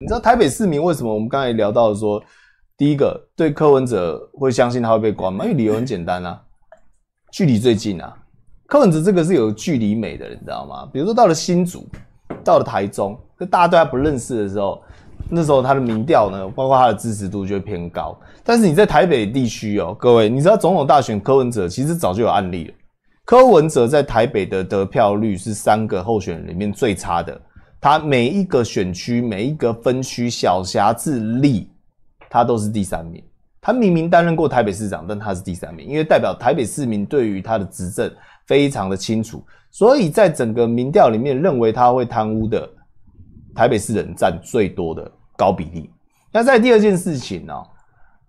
你知道台北市民为什么？我们刚才聊到说，第一个对柯文哲会相信他会被关吗？因为理由很简单啊，距离最近啊。柯文哲这个是有距离美的你知道吗？比如说到了新竹，到了台中，大家对他不认识的时候，那时候他的民调呢，包括他的支持度就会偏高。但是你在台北地区哦，各位，你知道总统大选柯文哲其实早就有案例了。柯文哲在台北的得票率是三个候选人里面最差的。他每一个选区、每一个分区、小辖疵力，他都是第三名。他明明担任过台北市长，但他是第三名，因为代表台北市民对于他的执政非常的清楚，所以在整个民调里面认为他会贪污的台北市人占最多的高比例。那在第二件事情呢？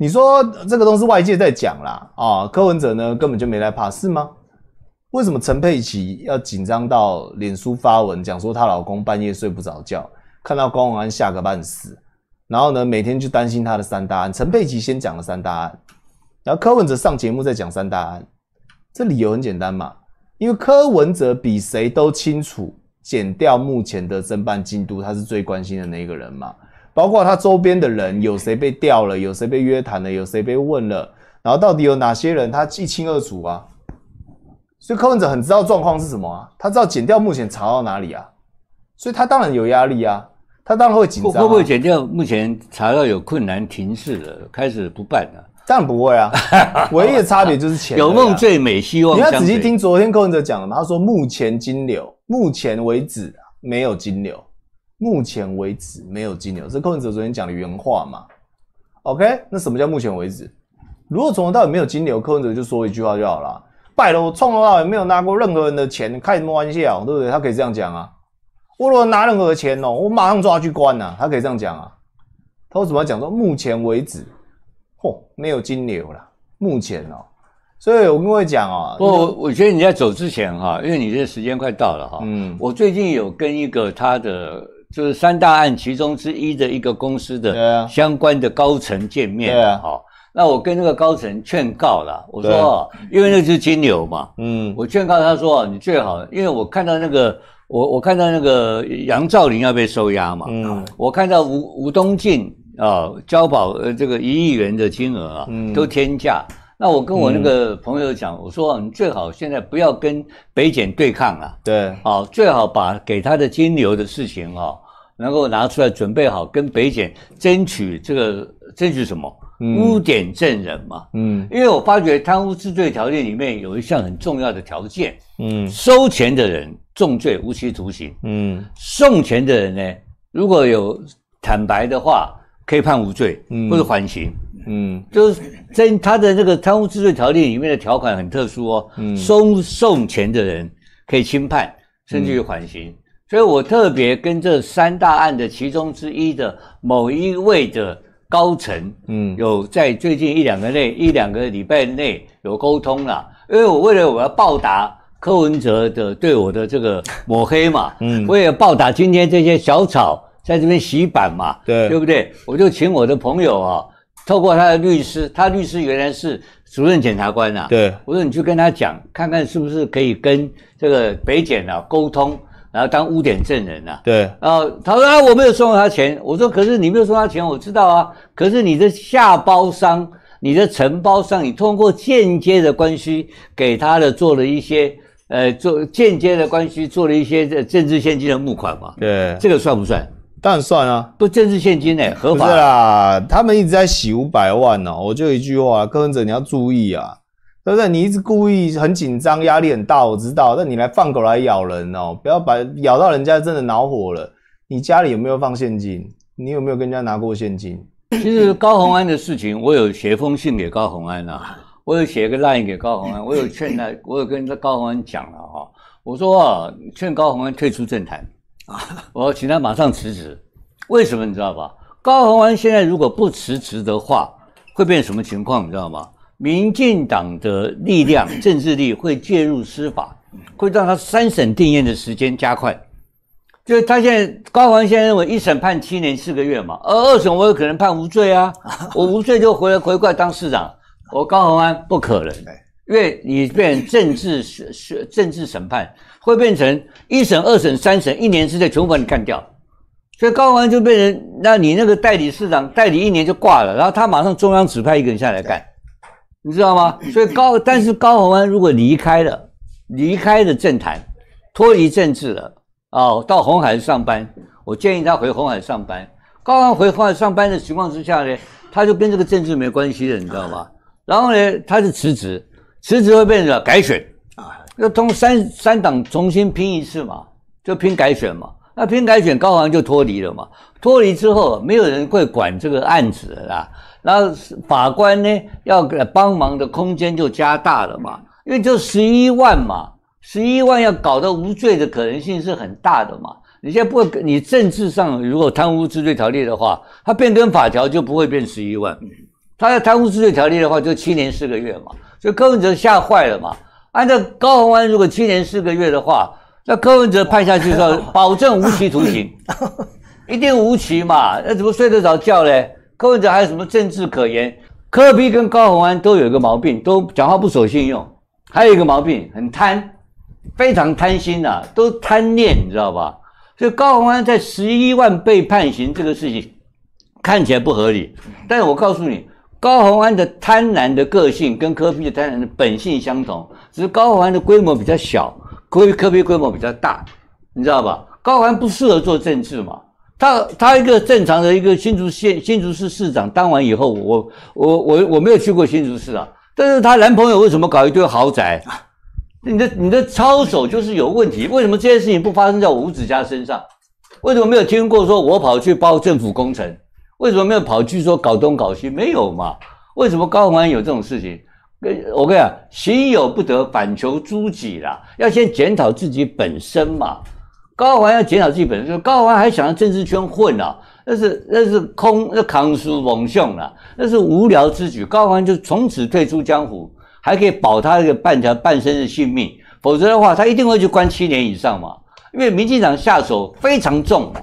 你说这个都是外界在讲啦，啊，柯文哲呢根本就没来怕，是吗？为什么陈佩琪要紧张到脸书发文讲说她老公半夜睡不着觉，看到高永安吓个半死，然后呢每天就担心他的三大案？陈佩琪先讲了三大案，然后柯文哲上节目再讲三大案，这理由很简单嘛，因为柯文哲比谁都清楚减掉目前的侦办进度，他是最关心的那个人嘛，包括他周边的人有谁被调了，有谁被约谈了，有谁被问了，然后到底有哪些人，他一清二楚啊。所以柯文哲很知道状况是什么啊，他知道减掉目前查到哪里啊，所以他当然有压力啊，他当然会紧张。会不会减掉目前查到有困难停滞了，开始不办了？当然不会啊，唯一的差别就是钱。有梦最美，希望你要仔细听昨天柯文哲讲的，他说目前金流目前为止没有金流，目前为止没有金流，是柯文哲昨天讲的原话嘛？OK，那什么叫目前为止？如果从头到尾没有金流，柯文哲就说一句话就好了。败了，我冲了，也没有拿过任何人的钱，开什么玩笑，对不对？他可以这样讲啊。我如果拿任何钱哦，我马上抓去关呐。他可以这样讲啊。他怎么讲说？目前为止，嚯，没有金流了。目前哦，所以我跟位讲啊。我我觉得你在走之前哈，因为你这时间快到了哈。嗯。我最近有跟一个他的就是三大案其中之一的一个公司的相关的高层见面啊。那我跟那个高层劝告了，我说，因为那是金牛嘛，嗯，我劝告他说，你最好，因为我看到那个，我我看到那个杨兆林要被收押嘛，嗯，我看到吴吴东进啊交保呃这个一亿元的金额啊都天价，那我跟我那个朋友讲，我说你最好现在不要跟北检对抗了，对，好，最好把给他的金牛的事情啊能够拿出来准备好，跟北检争取这个争取什么？污点证人嘛，嗯，因为我发觉贪污治罪条例里面有一项很重要的条件，嗯，收钱的人重罪无期徒刑，嗯，送钱的人呢，如果有坦白的话，可以判无罪或者缓刑，嗯，就是真他的那个贪污治罪条例里面的条款很特殊哦，嗯，收送钱的人可以轻判甚至于缓刑，所以我特别跟这三大案的其中之一的某一位的。高层，嗯，有在最近一两个内一两个礼拜内有沟通了，因为我为了我要报答柯文哲的对我的这个抹黑嘛，嗯，为了报答今天这些小草在这边洗版嘛，对对不对？我就请我的朋友啊，透过他的律师，他律师原来是主任检察官呐，对，我说你去跟他讲，看看是不是可以跟这个北检啊沟通。然后当污点证人啊，对，后他说啊我没有送他钱，我说可是你没有送他钱，我知道啊，可是你的下包商、你的承包商，你通过间接的关系给他的做了一些，呃，做间接的关系做了一些这政治现金的募款嘛，对，这个算不算？当然算啊，不政治现金呢，合法啦，他们一直在洗五百万呢，我就一句话，柯文者你要注意啊。对不对？你一直故意很紧张，压力很大，我知道。但你来放狗来咬人哦，不要把咬到人家，真的恼火了。你家里有没有放现金？你有没有跟人家拿过现金？其实高宏安的事情，我有写封信给高宏安啊，我有写一个 e 给高宏安，我有劝他，我有跟高宏安讲了啊，我说劝高宏安退出政坛啊，我请他马上辞职。为什么你知道吧？高宏安现在如果不辞职的话，会变成什么情况？你知道吗？民进党的力量、政治力会介入司法，会让他三审定验的时间加快。就是他现在高宏安认为一审判七年四个月嘛，而二审我有可能判无罪啊，我无罪就回来回过来当市长。我高宏安不可能的，因为你变政治 政治审判，会变成一审、二审、三审一年之内全部把你干掉。所以高宏就变成那你那个代理市长代理一年就挂了，然后他马上中央指派一个人下来干。你知道吗？所以高，但是高鸿安如果离开了，离开了政坛，脱离政治了，哦，到红海上班。我建议他回红海上班。高鸿回红海上班的情况之下呢，他就跟这个政治没关系了，你知道吗？然后呢，他是辞职，辞职会变成改选啊，要通三三党重新拼一次嘛，就拼改选嘛。那平改选高宏就脱离了嘛，脱离之后没有人会管这个案子啦，那法官呢要帮忙的空间就加大了嘛，因为就十一万嘛，十一万要搞得无罪的可能性是很大的嘛。你现在不，你政治上如果贪污治罪条例的话，他变更法条就不会变十一万，他要贪污治罪条例的话就七年四个月嘛，所以柯文哲吓坏了嘛，按照高宏安如果七年四个月的话。那柯文哲判下去说，保证无期徒刑，一定无期嘛？那怎么睡得着觉嘞？柯文哲还有什么政治可言？柯比跟高宏安都有一个毛病，都讲话不守信用，还有一个毛病很贪，非常贪心呐，都贪念，你知道吧？所以高宏安在十一万被判刑这个事情看起来不合理，但是我告诉你，高宏安的贪婪的个性跟柯比的贪婪的本性相同，只是高宏安的规模比较小。科科个别规模比较大，你知道吧？高环不适合做政治嘛？他他一个正常的一个新竹县新竹市市长，当完以后，我我我我没有去过新竹市啊。但是她男朋友为什么搞一堆豪宅？你的你的操守就是有问题。为什么这件事情不发生在我吴子嘉身上？为什么没有听过说我跑去包政府工程？为什么没有跑去说搞东搞西？没有嘛？为什么高环有这种事情？我跟你讲，行有不得，反求诸己啦。要先检讨自己本身嘛。高环要检讨自己本身，说高环还想在政治圈混啦，那是那是空那扛书蒙相啦，那是无聊之举。高环就从此退出江湖，还可以保他一个半条半生的性命。否则的话，他一定会去关七年以上嘛。因为民进党下手非常重嘛。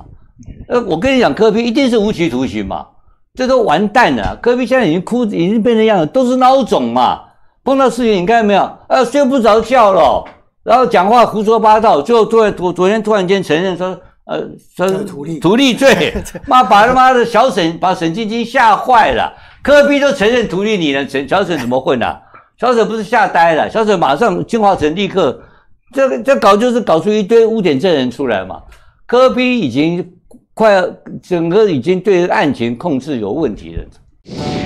呃，我跟你讲，柯比一定是无期徒刑嘛。这都完蛋了。柯比现在已经哭，已经变成样子，都是孬种嘛。碰到事情，你看到没有？啊，睡不着觉了，然后讲话胡说八道，最后突然昨昨天突然间承认说，呃，说认图利图利罪，妈把他妈的小沈把沈晶晶吓坏了，科比都承认图利你了，沈小沈怎么混啊？小沈不是吓呆了，小沈马上进化成立刻，这个这搞就是搞出一堆污点证人出来嘛，科比已经快整个已经对案情控制有问题了。